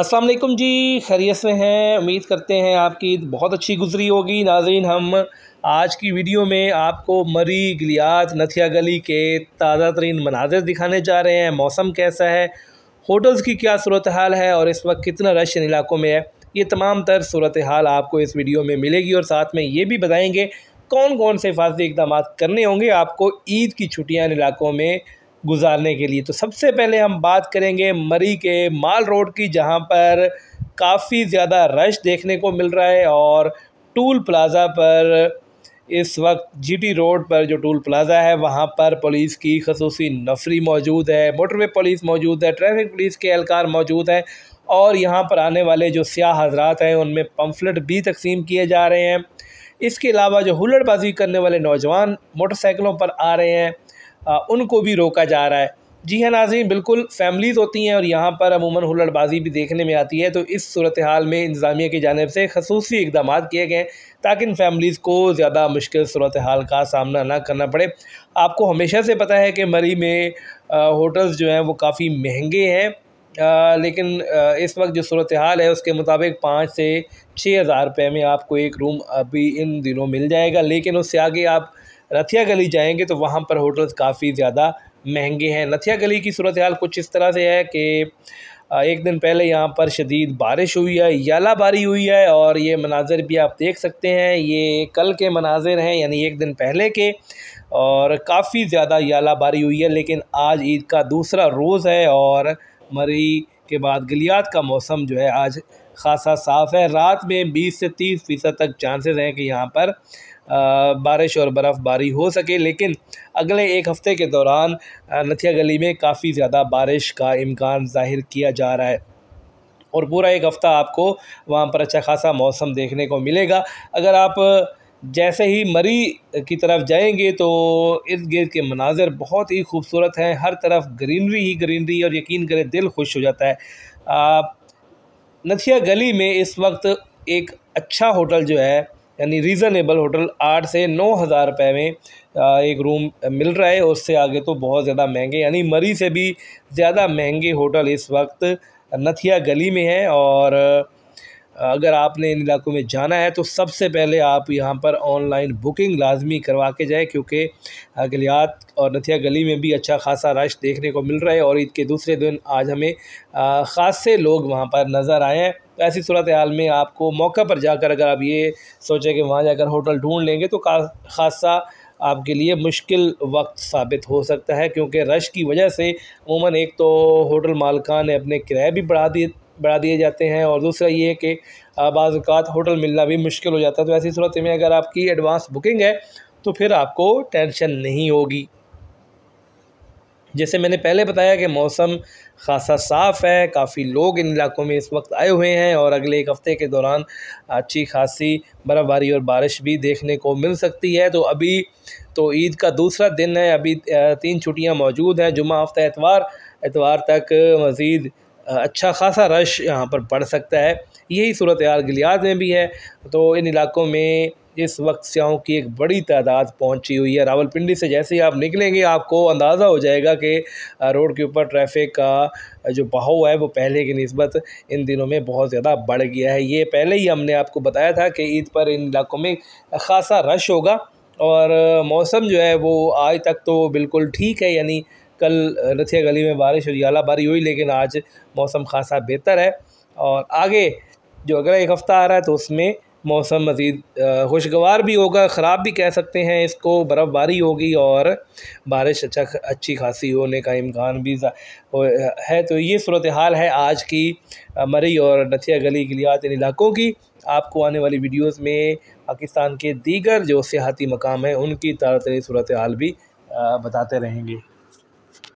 अस्सलाम वालेकुम जी खैरियत से हैं उम्मीद करते हैं आपकी बहुत अच्छी गुजरी होगी नाजरीन हम आज की वीडियो में आपको मरी गलियात नथिया गली के ताज़ा तरीन मनाजिर दिखाने जा रहे हैं मौसम कैसा है होटल्स की क्या सूरत हाल है और इस वक्त कितना रश इन इलाकों में है ये तमाम तर सूरत हाल आपको इस वीडियो में मिलेगी और साथ में ये भी बताएँगे कौन कौन से हिफाजती इकदाम करने होंगे आपको ईद की छुट्टियाँ इन इलाकों में गुजारने के लिए तो सबसे पहले हम बात करेंगे मरी के माल रोड की जहाँ पर काफ़ी ज़्यादा रश देखने को मिल रहा है और टूल प्लाज़ा पर इस वक्त जीटी रोड पर जो टूल प्लाज़ा है वहाँ पर पुलिस की खसूस नफरी मौजूद है मोटरवे पुलिस मौजूद है ट्रैफिक पुलिस के एहलकार मौजूद हैं और यहाँ पर आने वाले जो सयाह हजरात हैं उनमें पम्फलेट भी तकसीम किए जा रहे हैं इसके अलावा जो हुल्लड़बाजी करने वाले नौजवान मोटरसाइकिलों पर आ रहे हैं उनको भी रोका जा रहा है जी हाँ नाज़ी बिल्कुल फैमिलीज़ होती हैं और यहाँ पर अमूमन हुलड़बाजी भी देखने में आती है तो इस सूरत हाल में इंतज़ामिया की जानब से खसूस इकदाम किए गए हैं ताकि इन फैमिलीज़ को ज़्यादा मुश्किल सूरत हाल का सामना ना करना पड़े आपको हमेशा से पता है कि मरी में होटल्स जो हैं वो काफ़ी महंगे हैं लेकिन आ, इस वक्त जो सूरत हाल है उसके मुताबिक पाँच से छः हज़ार रुपये में आपको एक रूम अभी इन दिनों मिल जाएगा लेकिन उससे आगे आप रथिया गली जाएंगे तो वहाँ पर होटल्स काफ़ी ज़्यादा महंगे हैं रथिया गली की सूरत हाल कुछ इस तरह से है कि एक दिन पहले यहाँ पर शदीद बारिश हुई है याला बारी हुई है और ये मनाजिर भी आप देख सकते हैं ये कल के मनाजिर हैं यानी एक दिन पहले के और काफ़ी ज़्यादा याला बारी हुई है लेकिन आज ईद का दूसरा रोज़ है और मरी के बाद गलियात का मौसम जो है आज खासा साफ़ है रात में 20 से 30 फ़ीसद तक चांसेस हैं कि यहाँ पर बारिश और बर्फ़बारी हो सके लेकिन अगले एक हफ़्ते के दौरान नथिया गली में काफ़ी ज़्यादा बारिश का इम्कान ज़ाहिर किया जा रहा है और पूरा एक हफ़्ता आपको वहाँ पर अच्छा खासा मौसम देखने को मिलेगा अगर आप जैसे ही मरी की तरफ जाएंगे तो इर्द गिर्द के मनाजिर बहुत ही खूबसूरत हैं हर तरफ ग्रीनरी ही ग्रीनरी और यकीन करें दिल खुश हो जाता है आ, नथिया गली में इस वक्त एक अच्छा होटल जो है यानी रीज़नेबल होटल आठ से नौ हज़ार रुपये में एक रूम मिल रहा है उससे आगे तो बहुत ज़्यादा महंगे यानी मरी से भी ज़्यादा महंगे होटल इस वक्त नथिया गली में है और अगर आपने इन इलाकों में जाना है तो सबसे पहले आप यहाँ पर ऑनलाइन बुकिंग लाजमी करवा के जाएँ क्योंकि गलियात और नथिया गली में भी अच्छा खासा रश देखने को मिल रहा है और ईद के दूसरे दिन आज हमें ख़ास से लोग वहाँ पर नज़र आए हैं ऐसी सूरत हाल में आपको मौका पर जाकर अगर आप ये सोचें कि वहाँ जाकर होटल ढूँढ लेंगे तो खासा आपके लिए मुश्किल वक्त साबित हो सकता है क्योंकि रश की वजह से अमूमन एक तो होटल मालकान ने अपने किराए भी बढ़ा दिए बढ़ा दिए जाते हैं और दूसरा ये है कि बाज़ात होटल मिलना भी मुश्किल हो जाता है तो ऐसी सूरत में अगर आपकी एडवांस बुकिंग है तो फिर आपको टेंशन नहीं होगी जैसे मैंने पहले बताया कि मौसम खासा साफ़ है काफ़ी लोग इन इलाकों में इस वक्त आए हुए हैं और अगले एक हफ़्ते के दौरान अच्छी खासी बर्फ़बारी और बारिश भी देखने को मिल सकती है तो अभी तो ईद का दूसरा दिन है अभी तीन छुट्टियां मौजूद हैं जुमा हफ्ता एतवार एतवार तक मज़ीद अच्छा खासा रश यहाँ पर पड़ सकता है यही सूरत हाल में भी है तो इन इलाकों में इस वक्त सियाहों की एक बड़ी तादाद पहुंची हुई है रावलपिंडी से जैसे ही आप निकलेंगे आपको अंदाज़ा हो जाएगा कि रोड के ऊपर ट्रैफिक का जो बहाव है वो पहले की नस्बत इन दिनों में बहुत ज़्यादा बढ़ गया है ये पहले ही हमने आपको बताया था कि ईद पर इन इलाकों में ख़ासा रश होगा और मौसम जो है वो आज तक तो बिल्कुल ठीक है यानी कल रथिया गली में बारिश और आला बारी हुई लेकिन आज मौसम खासा बेहतर है और आगे जो अगला एक हफ़्ता आ रहा है तो उसमें मौसम मज़ीद खुशगवार भी होगा ख़राब भी कह सकते हैं इसको बर्फ़बारी होगी और बारिश अच्छा अच्छी खासी होने का इम्कान भी है तो ये सूरत हाल है आज की मरी और नथिया गली गिलियात इन इलाकों की आपको आने वाली वीडियोस में पाकिस्तान के दीगर जो सियाती मकाम हैं उनकी तरी सूरत हाल भी बताते रहेंगे